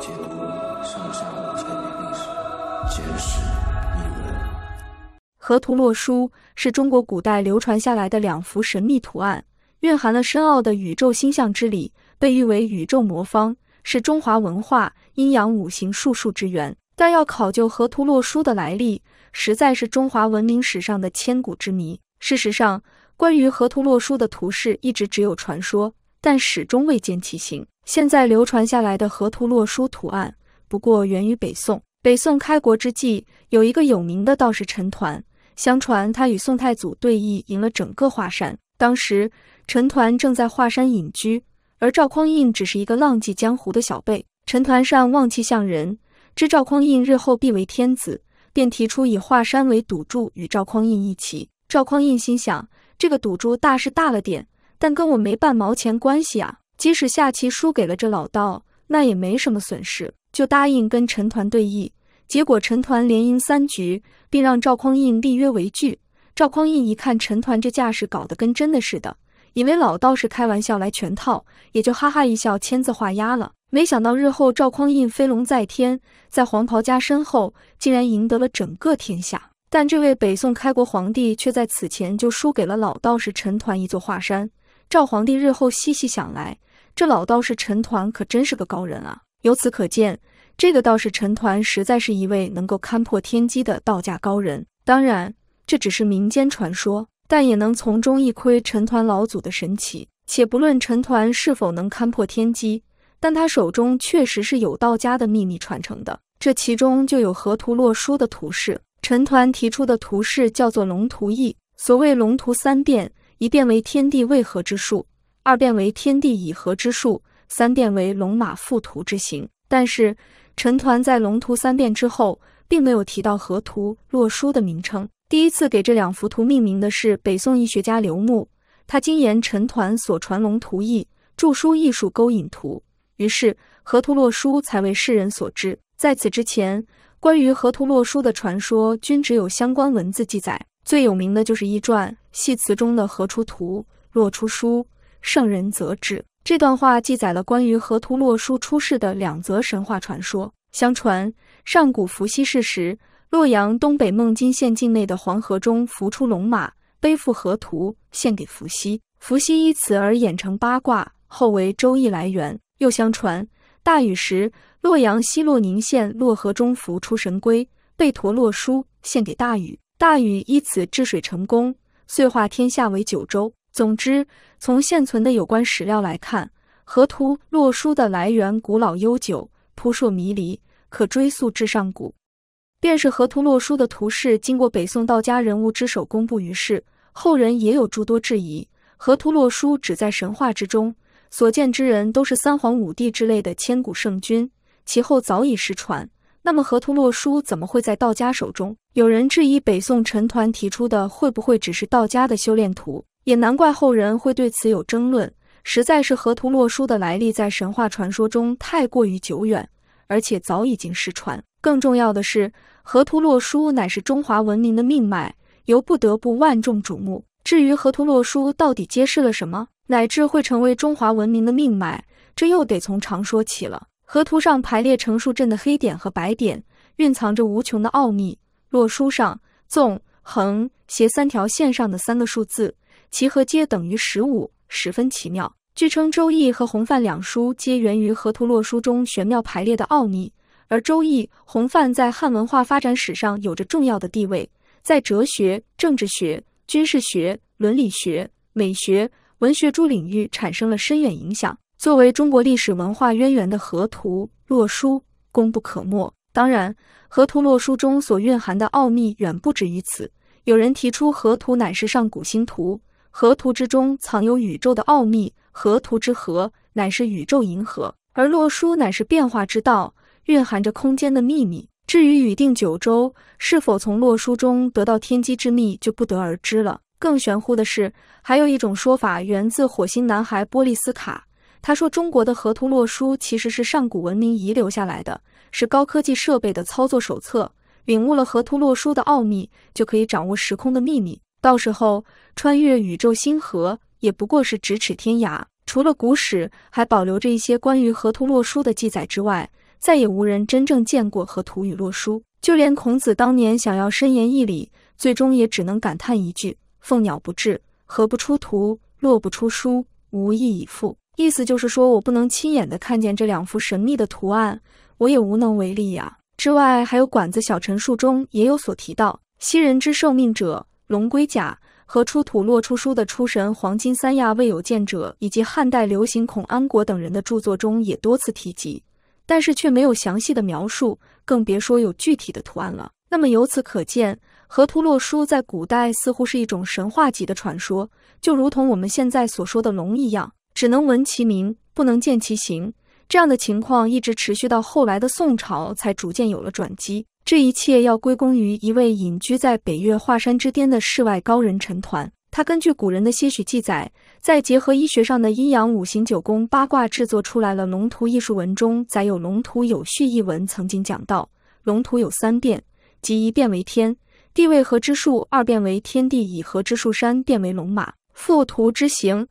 上下五千年历史，文。河图洛书是中国古代流传下来的两幅神秘图案，蕴含了深奥的宇宙星象之理，被誉为宇宙魔方，是中华文化阴阳五行术数之源。但要考究河图洛书的来历，实在是中华文明史上的千古之谜。事实上，关于河图洛书的图示一直只有传说，但始终未见其形。现在流传下来的《河图洛书》图案，不过源于北宋。北宋开国之际，有一个有名的道士陈抟，相传他与宋太祖对弈赢了整个华山。当时陈抟正在华山隐居，而赵匡胤只是一个浪迹江湖的小辈。陈抟善望气象人，知赵匡胤日后必为天子，便提出以华山为赌注，与赵匡胤一起。赵匡胤心想，这个赌注大是大了点，但跟我没半毛钱关系啊。即使下棋输给了这老道，那也没什么损失，就答应跟陈团对弈。结果陈团连赢三局，并让赵匡胤立约为据。赵匡胤一看陈团这架势，搞得跟真的似的，以为老道士开玩笑来全套，也就哈哈一笑，签字画押了。没想到日后赵匡胤飞龙在天，在黄袍加身后，竟然赢得了整个天下。但这位北宋开国皇帝却在此前就输给了老道士陈团一座华山。赵皇帝日后细细想来。这老道士陈抟可真是个高人啊！由此可见，这个道士陈抟实在是一位能够勘破天机的道家高人。当然，这只是民间传说，但也能从中一窥陈抟老祖的神奇。且不论陈抟是否能勘破天机，但他手中确实是有道家的秘密传承的。这其中就有河图洛书的图示。陈抟提出的图示叫做龙图易。所谓龙图三变，一变为天地为何之术，二变为天地以合之术，三变为龙马附图之形。但是陈抟在龙图三变之后，并没有提到河图洛书的名称。第一次给这两幅图命名的是北宋医学家刘牧，他经言陈抟所传龙图意，著书艺术勾引图，于是河图洛书才为世人所知。在此之前，关于河图洛书的传说均只有相关文字记载，最有名的就是《易传》《系辞》中的“河出图，洛出书”。圣人则治。这段话记载了关于河图洛书出世的两则神话传说。相传上古伏羲氏时，洛阳东北孟津县境内的黄河中浮出龙马，背负河图献给伏羲，伏羲依此而演成八卦，后为《周易》来源。又相传大禹时，洛阳西洛宁县洛河中浮出神龟，背驮洛书献给大禹，大禹依此治水成功，遂化天下为九州。总之，从现存的有关史料来看，《河图洛书》的来源古老悠久、扑朔迷离，可追溯至上古。便是《河图洛书》的图式，经过北宋道家人物之手公布于世，后人也有诸多质疑。《河图洛书》只在神话之中，所见之人都是三皇五帝之类的千古圣君，其后早已失传。那么，《河图洛书》怎么会在道家手中？有人质疑，北宋陈抟提出的会不会只是道家的修炼图？也难怪后人会对此有争论，实在是河图洛书的来历在神话传说中太过于久远，而且早已经失传。更重要的是，河图洛书乃是中华文明的命脉，由不得不万众瞩目。至于河图洛书到底揭示了什么，乃至会成为中华文明的命脉，这又得从长说起了。河图上排列成数阵的黑点和白点，蕴藏着无穷的奥秘；洛书上纵横斜三条线上的三个数字。其和皆等于十五，十分奇妙。据称，《周易》和《洪范》两书皆源于河图洛书中玄妙排列的奥秘。而《周易》《洪范》在汉文化发展史上有着重要的地位，在哲学、政治学、军事学、伦理学、美学、文学诸领域产生了深远影响。作为中国历史文化渊源的河图洛书，功不可没。当然，河图洛书中所蕴含的奥秘远不止于此。有人提出，河图乃是上古星图。河图之中藏有宇宙的奥秘，河图之河乃是宇宙银河，而洛书乃是变化之道，蕴含着空间的秘密。至于禹定九州是否从洛书中得到天机之秘，就不得而知了。更玄乎的是，还有一种说法源自火星男孩波利斯卡，他说中国的河图洛书其实是上古文明遗留下来的，是高科技设备的操作手册。领悟了河图洛书的奥秘，就可以掌握时空的秘密。到时候穿越宇宙星河也不过是咫尺天涯。除了古史还保留着一些关于河图洛书的记载之外，再也无人真正见过河图与洛书。就连孔子当年想要深研一理，最终也只能感叹一句：“凤鸟不至，何不出图？洛不出书，无意以复。”意思就是说我不能亲眼的看见这两幅神秘的图案，我也无能为力呀。之外，还有《管子·小陈述中也有所提到：“昔人之受命者。”龙龟甲和出土《洛出书》的出神黄金三亚未有见者，以及汉代流行孔安国等人的著作中也多次提及，但是却没有详细的描述，更别说有具体的图案了。那么由此可见，《河图洛书》在古代似乎是一种神话级的传说，就如同我们现在所说的龙一样，只能闻其名，不能见其形。这样的情况一直持续到后来的宋朝，才逐渐有了转机。这一切要归功于一位隐居在北岳华山之巅的世外高人陈抟。他根据古人的些许记载，在结合医学上的阴阳五行九宫八卦，制作出来了龙图艺术文。中载有龙图有序一文，曾经讲到：龙图有三变，即一变为天地为合之数；二变为天地以合之数；三变为龙马复图之形。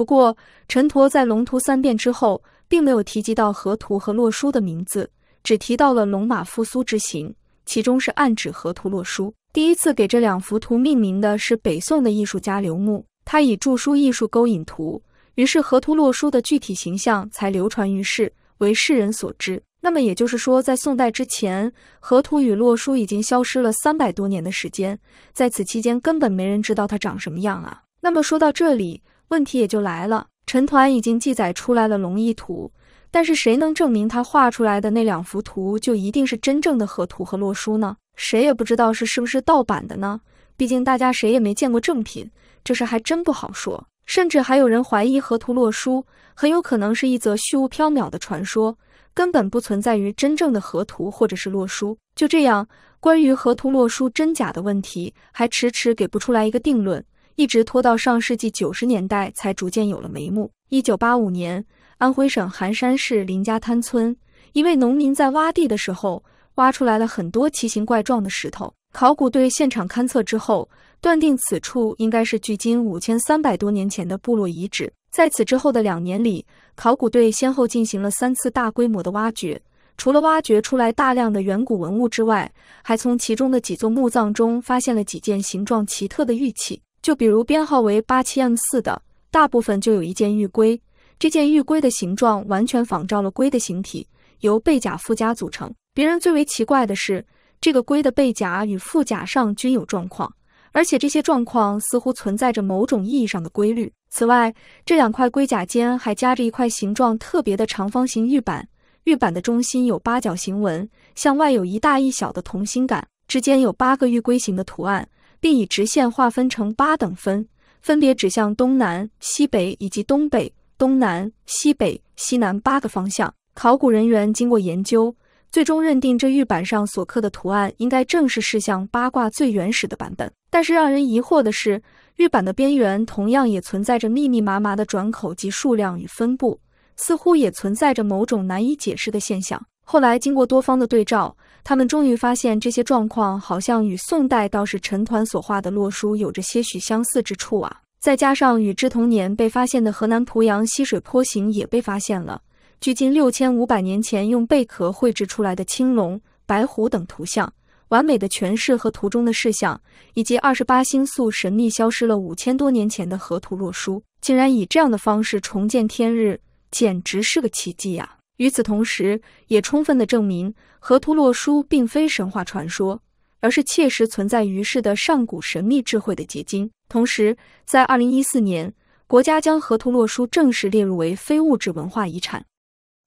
不过，陈陀在《龙图三变》之后，并没有提及到河图和洛书的名字，只提到了龙马复苏之行，其中是暗指河图洛书。第一次给这两幅图命名的是北宋的艺术家刘牧，他以著书艺术勾引图，于是河图洛书的具体形象才流传于世，为世人所知。那么也就是说，在宋代之前，河图与洛书已经消失了三百多年的时间，在此期间，根本没人知道它长什么样啊。那么说到这里。问题也就来了，陈抟已经记载出来了龙翼图，但是谁能证明他画出来的那两幅图就一定是真正的河图和洛书呢？谁也不知道是是不是盗版的呢？毕竟大家谁也没见过正品，这事还真不好说。甚至还有人怀疑河图洛书很有可能是一则虚无缥缈的传说，根本不存在于真正的河图或者是洛书。就这样，关于河图洛书真假的问题，还迟迟给不出来一个定论。一直拖到上世纪九十年代才逐渐有了眉目。一九八五年，安徽省含山市林家滩村一位农民在挖地的时候，挖出来了很多奇形怪状的石头。考古队现场勘测之后，断定此处应该是距今五千三百多年前的部落遗址。在此之后的两年里，考古队先后进行了三次大规模的挖掘，除了挖掘出来大量的远古文物之外，还从其中的几座墓葬中发现了几件形状奇特的玉器。就比如编号为八七 M 四的，大部分就有一件玉龟。这件玉龟的形状完全仿照了龟的形体，由背甲、腹甲组成。别人最为奇怪的是，这个龟的背甲与腹甲上均有状况，而且这些状况似乎存在着某种意义上的规律。此外，这两块龟甲间还夹着一块形状特别的长方形玉板，玉板的中心有八角形纹，向外有一大一小的同心感，之间有八个玉龟形的图案。并以直线划分成八等分，分别指向东南、西北以及东北、东南、西北、西南八个方向。考古人员经过研究，最终认定这玉板上所刻的图案应该正是世相八卦最原始的版本。但是让人疑惑的是，玉板的边缘同样也存在着密密麻麻的转口及数量与分布，似乎也存在着某种难以解释的现象。后来经过多方的对照。他们终于发现，这些状况好像与宋代道士陈抟所画的洛书有着些许相似之处啊！再加上与之同年被发现的河南濮阳西水坡形，也被发现了距今六千五百年前用贝壳绘制出来的青龙、白虎等图像，完美的诠释和图中的事项，以及二十八星宿神秘消失了五千多年前的河图洛书，竟然以这样的方式重见天日，简直是个奇迹呀！与此同时，也充分的证明河图洛书并非神话传说，而是切实存在于世的上古神秘智慧的结晶。同时，在二零一四年，国家将河图洛书正式列入为非物质文化遗产。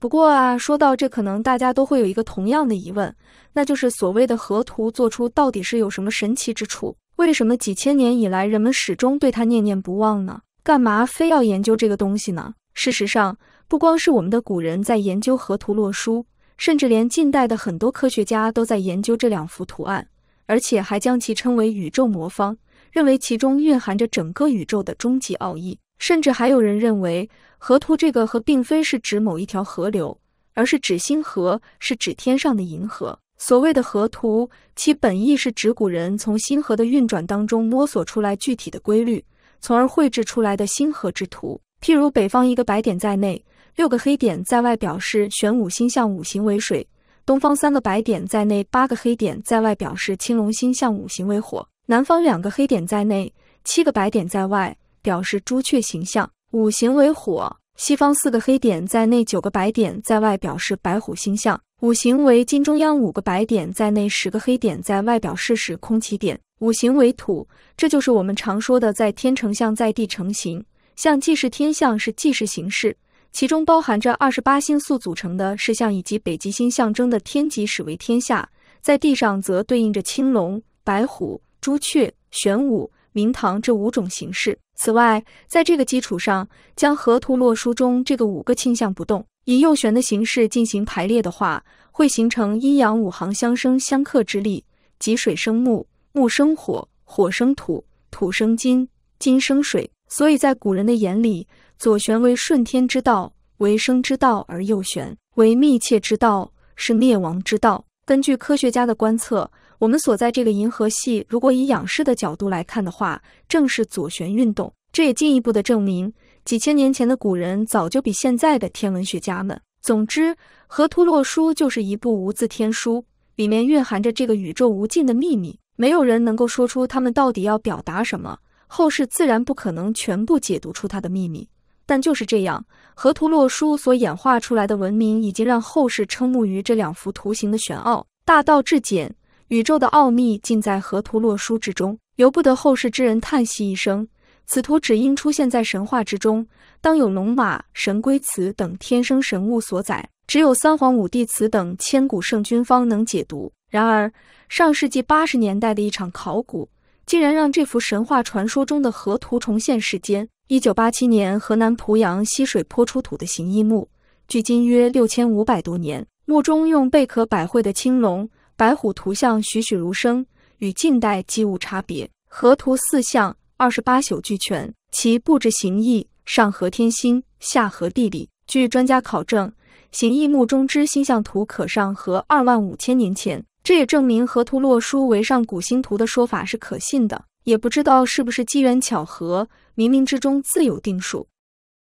不过啊，说到这，可能大家都会有一个同样的疑问，那就是所谓的河图做出到底是有什么神奇之处？为什么几千年以来，人们始终对它念念不忘呢？干嘛非要研究这个东西呢？事实上，不光是我们的古人在研究河图洛书，甚至连近代的很多科学家都在研究这两幅图案，而且还将其称为宇宙魔方，认为其中蕴含着整个宇宙的终极奥义。甚至还有人认为，河图这个“河”并非是指某一条河流，而是指星河，是指天上的银河。所谓的河图，其本意是指古人从星河的运转当中摸索出来具体的规律，从而绘制出来的星河之图。譬如北方一个白点在内。六个黑点在外表示玄武星象，五行为水；东方三个白点在内，八个黑点在外表示青龙星象，五行为火；南方两个黑点在内，七个白点在外表示朱雀形象，五行为火；西方四个黑点在内，九个白点在外表示白虎星象，五行为金；中央五个白点在内，十个黑点在外表示是空起点，五行为土。这就是我们常说的在天成象，在地成形，象既是天象，是既是形式。其中包含着二十八星宿组成的是像以及北极星象征的天极，始为天下。在地上则对应着青龙、白虎、朱雀、玄武、明堂这五种形式。此外，在这个基础上，将河图洛书中这个五个倾向不动，以右旋的形式进行排列的话，会形成阴阳五行相生相克之力，即水生木，木生火，火生土，土生金，金生水。所以在古人的眼里，左旋为顺天之道、为生之道，而右旋为密切之道，是灭亡之道。根据科学家的观测，我们所在这个银河系，如果以仰视的角度来看的话，正是左旋运动。这也进一步的证明，几千年前的古人早就比现在的天文学家们。总之，《河图洛书》就是一部无字天书，里面蕴含着这个宇宙无尽的秘密，没有人能够说出他们到底要表达什么。后世自然不可能全部解读出它的秘密，但就是这样，河图洛书所演化出来的文明，已经让后世瞠目于这两幅图形的玄奥。大道至简，宇宙的奥秘尽在河图洛书之中，由不得后世之人叹息一声：此图只应出现在神话之中，当有龙马、神龟、瓷等天生神物所载，只有三皇五帝、瓷等千古圣君方能解读。然而，上世纪八十年代的一场考古。竟然让这幅神话传说中的河图重现世间。一九八七年，河南濮阳溪水坡出土的形意墓，距今约六千五百多年。墓中用贝壳摆绘的青龙、白虎图像栩栩如生，与近代几物差别。河图四象，二十八宿俱全，其布置形意，上合天星，下合地理。据专家考证，形意墓中之星象图可上合二万五千年前。这也证明河图洛书为上古星图的说法是可信的。也不知道是不是机缘巧合，冥冥之中自有定数。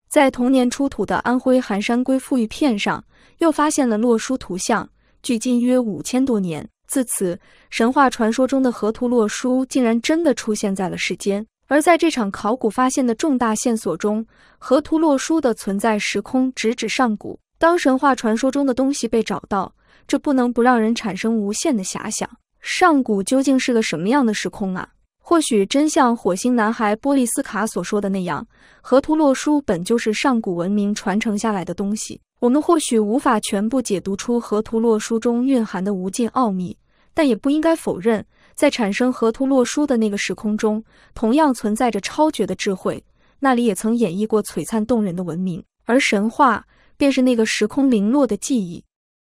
在同年出土的安徽含山龟富玉片上，又发现了洛书图像，距今约五千多年。自此，神话传说中的河图洛书竟然真的出现在了世间。而在这场考古发现的重大线索中，河图洛书的存在时空直指上古。当神话传说中的东西被找到。这不能不让人产生无限的遐想，上古究竟是个什么样的时空啊？或许真像火星男孩波利斯卡所说的那样，河图洛书本就是上古文明传承下来的东西。我们或许无法全部解读出河图洛书中蕴含的无尽奥秘，但也不应该否认，在产生河图洛书的那个时空中，同样存在着超绝的智慧，那里也曾演绎过璀璨动人的文明，而神话便是那个时空零落的记忆。